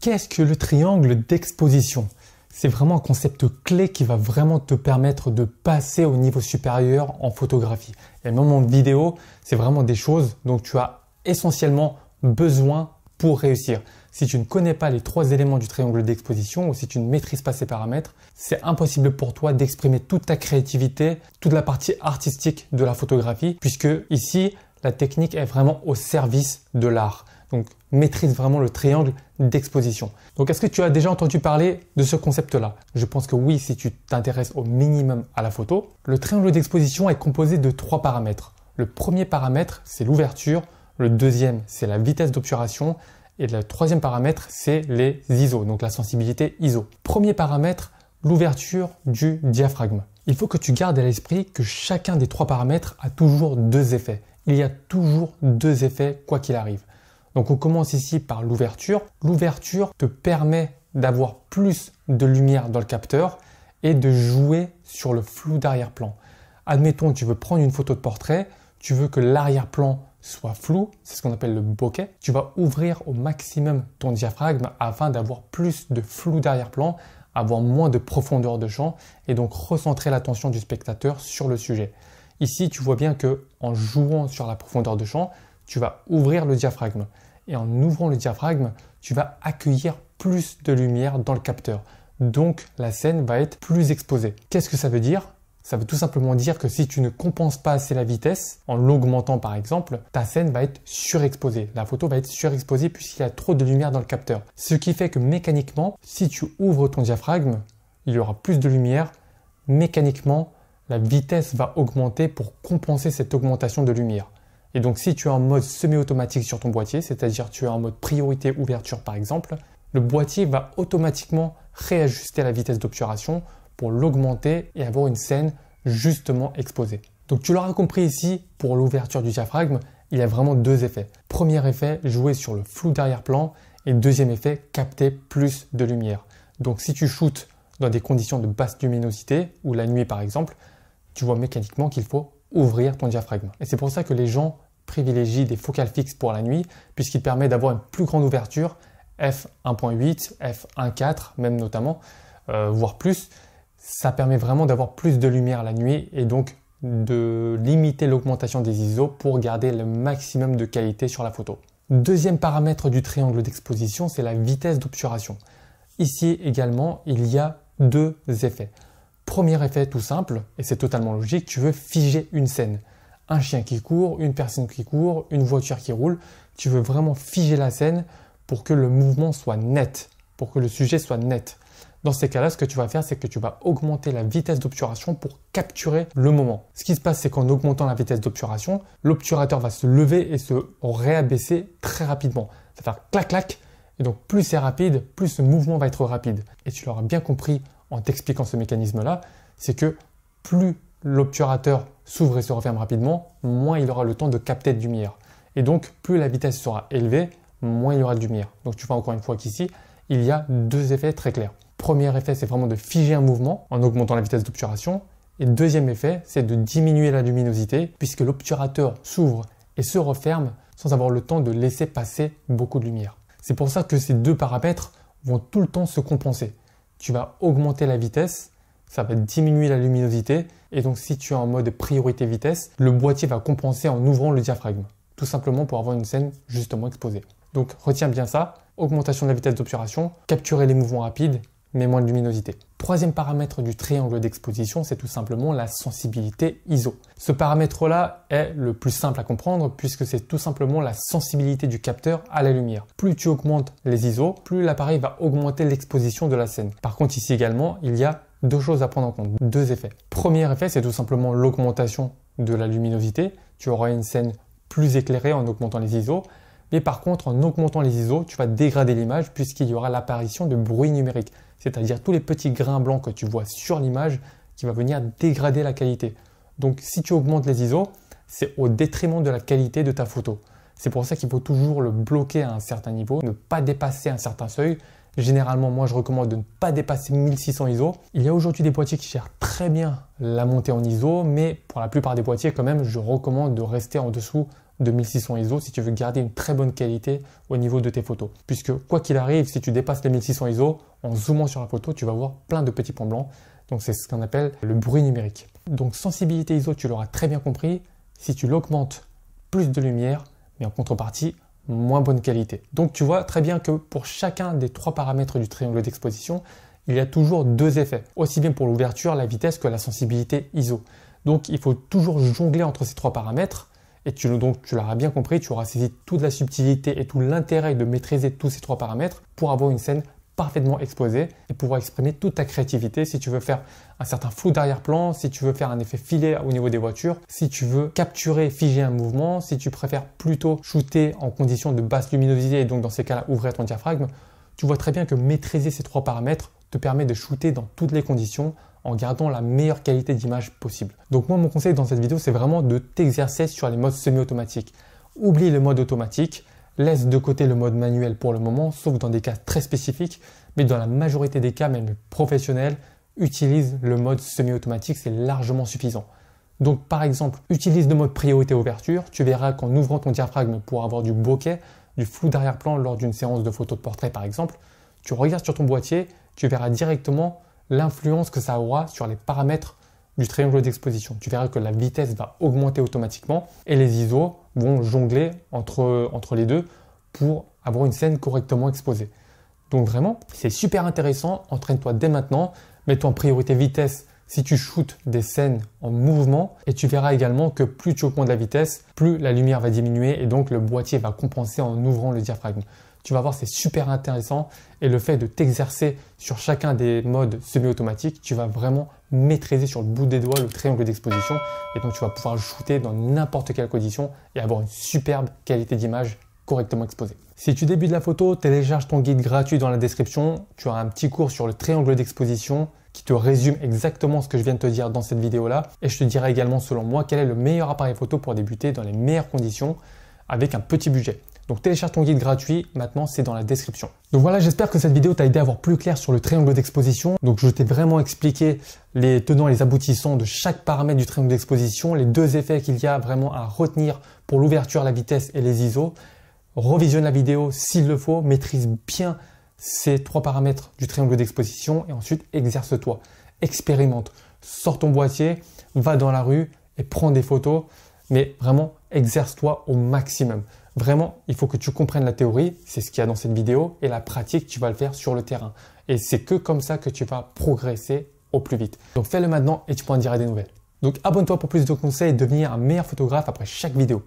Qu'est-ce que le triangle d'exposition C'est vraiment un concept clé qui va vraiment te permettre de passer au niveau supérieur en photographie. Et même en vidéo, c'est vraiment des choses dont tu as essentiellement besoin pour réussir. Si tu ne connais pas les trois éléments du triangle d'exposition ou si tu ne maîtrises pas ces paramètres, c'est impossible pour toi d'exprimer toute ta créativité, toute la partie artistique de la photographie, puisque ici, la technique est vraiment au service de l'art. Donc maîtrise vraiment le triangle d'exposition. Donc est-ce que tu as déjà entendu parler de ce concept-là Je pense que oui si tu t'intéresses au minimum à la photo. Le triangle d'exposition est composé de trois paramètres. Le premier paramètre, c'est l'ouverture. Le deuxième, c'est la vitesse d'obturation. Et le troisième paramètre, c'est les ISO, donc la sensibilité ISO. Premier paramètre, l'ouverture du diaphragme. Il faut que tu gardes à l'esprit que chacun des trois paramètres a toujours deux effets. Il y a toujours deux effets quoi qu'il arrive. Donc on commence ici par l'ouverture. L'ouverture te permet d'avoir plus de lumière dans le capteur et de jouer sur le flou d'arrière-plan. Admettons, tu veux prendre une photo de portrait, tu veux que l'arrière-plan soit flou, c'est ce qu'on appelle le bokeh. Tu vas ouvrir au maximum ton diaphragme afin d'avoir plus de flou d'arrière-plan, avoir moins de profondeur de champ et donc recentrer l'attention du spectateur sur le sujet. Ici, tu vois bien que en jouant sur la profondeur de champ, tu vas ouvrir le diaphragme. Et en ouvrant le diaphragme, tu vas accueillir plus de lumière dans le capteur. Donc la scène va être plus exposée. Qu'est-ce que ça veut dire ça veut tout simplement dire que si tu ne compenses pas assez la vitesse, en l'augmentant par exemple, ta scène va être surexposée. La photo va être surexposée puisqu'il y a trop de lumière dans le capteur. Ce qui fait que mécaniquement, si tu ouvres ton diaphragme, il y aura plus de lumière. Mécaniquement, la vitesse va augmenter pour compenser cette augmentation de lumière. Et donc si tu es en mode semi-automatique sur ton boîtier, c'est-à-dire tu es en mode priorité ouverture par exemple, le boîtier va automatiquement réajuster la vitesse d'obturation pour l'augmenter et avoir une scène justement exposée. Donc tu l'auras compris ici, pour l'ouverture du diaphragme, il y a vraiment deux effets. Premier effet, jouer sur le flou d'arrière-plan et deuxième effet, capter plus de lumière. Donc si tu shootes dans des conditions de basse luminosité ou la nuit par exemple, tu vois mécaniquement qu'il faut ouvrir ton diaphragme. Et c'est pour ça que les gens privilégient des focales fixes pour la nuit, puisqu'il permet d'avoir une plus grande ouverture, f1.8, f1.4 même notamment, euh, voire plus. Ça permet vraiment d'avoir plus de lumière la nuit et donc de limiter l'augmentation des ISO pour garder le maximum de qualité sur la photo. Deuxième paramètre du triangle d'exposition, c'est la vitesse d'obturation. Ici également, il y a deux effets. Premier effet tout simple, et c'est totalement logique, tu veux figer une scène. Un chien qui court, une personne qui court, une voiture qui roule, tu veux vraiment figer la scène pour que le mouvement soit net, pour que le sujet soit net. Dans ces cas-là, ce que tu vas faire, c'est que tu vas augmenter la vitesse d'obturation pour capturer le moment. Ce qui se passe, c'est qu'en augmentant la vitesse d'obturation, l'obturateur va se lever et se réabaisser très rapidement. Ça va faire clac-clac. Et donc, plus c'est rapide, plus ce mouvement va être rapide. Et tu l'auras bien compris en t'expliquant ce mécanisme-là, c'est que plus l'obturateur s'ouvre et se referme rapidement, moins il aura le temps de capter de lumière. Et donc, plus la vitesse sera élevée, moins il y aura de lumière. Donc tu vois encore une fois qu'ici, il y a deux effets très clairs. Premier effet, c'est vraiment de figer un mouvement en augmentant la vitesse d'obturation. Et deuxième effet, c'est de diminuer la luminosité puisque l'obturateur s'ouvre et se referme sans avoir le temps de laisser passer beaucoup de lumière. C'est pour ça que ces deux paramètres vont tout le temps se compenser tu vas augmenter la vitesse, ça va diminuer la luminosité, et donc si tu es en mode priorité vitesse, le boîtier va compenser en ouvrant le diaphragme, tout simplement pour avoir une scène justement exposée. Donc retiens bien ça, augmentation de la vitesse d'obturation, capturer les mouvements rapides, mais moins de luminosité. Troisième paramètre du triangle d'exposition, c'est tout simplement la sensibilité ISO. Ce paramètre-là est le plus simple à comprendre puisque c'est tout simplement la sensibilité du capteur à la lumière. Plus tu augmentes les ISO, plus l'appareil va augmenter l'exposition de la scène. Par contre, ici également, il y a deux choses à prendre en compte, deux effets. Premier effet, c'est tout simplement l'augmentation de la luminosité. Tu auras une scène plus éclairée en augmentant les ISO mais par contre, en augmentant les ISO, tu vas dégrader l'image puisqu'il y aura l'apparition de bruit numérique, c'est-à-dire tous les petits grains blancs que tu vois sur l'image qui va venir dégrader la qualité. Donc si tu augmentes les ISO, c'est au détriment de la qualité de ta photo. C'est pour ça qu'il faut toujours le bloquer à un certain niveau, ne pas dépasser un certain seuil. Généralement, moi je recommande de ne pas dépasser 1600 ISO. Il y a aujourd'hui des boîtiers qui gèrent très bien la montée en ISO, mais pour la plupart des boîtiers, quand même, je recommande de rester en dessous de 1600 ISO si tu veux garder une très bonne qualité au niveau de tes photos. Puisque quoi qu'il arrive, si tu dépasses les 1600 ISO, en zoomant sur la photo, tu vas voir plein de petits points blancs. Donc c'est ce qu'on appelle le bruit numérique. Donc sensibilité ISO, tu l'auras très bien compris. Si tu l'augmentes, plus de lumière, mais en contrepartie, moins bonne qualité. Donc tu vois très bien que pour chacun des trois paramètres du triangle d'exposition, il y a toujours deux effets, aussi bien pour l'ouverture, la vitesse que la sensibilité ISO. Donc il faut toujours jongler entre ces trois paramètres et tu, donc tu l'auras bien compris, tu auras saisi toute la subtilité et tout l'intérêt de maîtriser tous ces trois paramètres pour avoir une scène parfaitement exposée et pouvoir exprimer toute ta créativité si tu veux faire un certain flou d'arrière-plan, si tu veux faire un effet filet au niveau des voitures, si tu veux capturer, figer un mouvement, si tu préfères plutôt shooter en conditions de basse luminosité et donc dans ces cas-là ouvrir ton diaphragme, tu vois très bien que maîtriser ces trois paramètres te permet de shooter dans toutes les conditions en gardant la meilleure qualité d'image possible. Donc moi, mon conseil dans cette vidéo, c'est vraiment de t'exercer sur les modes semi-automatiques. Oublie le mode automatique, laisse de côté le mode manuel pour le moment, sauf dans des cas très spécifiques, mais dans la majorité des cas, même professionnels, utilise le mode semi-automatique, c'est largement suffisant. Donc par exemple, utilise le mode priorité ouverture, tu verras qu'en ouvrant ton diaphragme pour avoir du bokeh, du flou d'arrière-plan lors d'une séance de photo de portrait par exemple, tu regardes sur ton boîtier, tu verras directement l'influence que ça aura sur les paramètres du triangle d'exposition. Tu verras que la vitesse va augmenter automatiquement et les ISO vont jongler entre, entre les deux pour avoir une scène correctement exposée. Donc vraiment, c'est super intéressant, entraîne-toi dès maintenant, mets-toi en priorité vitesse si tu shootes des scènes en mouvement et tu verras également que plus tu augmentes la vitesse, plus la lumière va diminuer et donc le boîtier va compenser en ouvrant le diaphragme. Tu vas voir, c'est super intéressant et le fait de t'exercer sur chacun des modes semi-automatiques, tu vas vraiment maîtriser sur le bout des doigts le triangle d'exposition et donc tu vas pouvoir shooter dans n'importe quelle condition et avoir une superbe qualité d'image correctement exposée. Si tu débutes la photo, télécharge ton guide gratuit dans la description. Tu auras un petit cours sur le triangle d'exposition, qui te résume exactement ce que je viens de te dire dans cette vidéo-là. Et je te dirai également, selon moi, quel est le meilleur appareil photo pour débuter dans les meilleures conditions avec un petit budget. Donc télécharge ton guide gratuit, maintenant c'est dans la description. Donc voilà, j'espère que cette vidéo t'a aidé à avoir plus clair sur le triangle d'exposition. Donc je t'ai vraiment expliqué les tenants et les aboutissants de chaque paramètre du triangle d'exposition, les deux effets qu'il y a vraiment à retenir pour l'ouverture, la vitesse et les ISO. Revisionne la vidéo s'il le faut, maîtrise bien ces trois paramètres du triangle d'exposition et ensuite exerce-toi, expérimente, sors ton boîtier, va dans la rue et prends des photos, mais vraiment exerce-toi au maximum. Vraiment, il faut que tu comprennes la théorie, c'est ce qu'il y a dans cette vidéo, et la pratique, tu vas le faire sur le terrain. Et c'est que comme ça que tu vas progresser au plus vite. Donc fais-le maintenant et tu pourras en dire des nouvelles. Donc abonne-toi pour plus de conseils et devenir un meilleur photographe après chaque vidéo.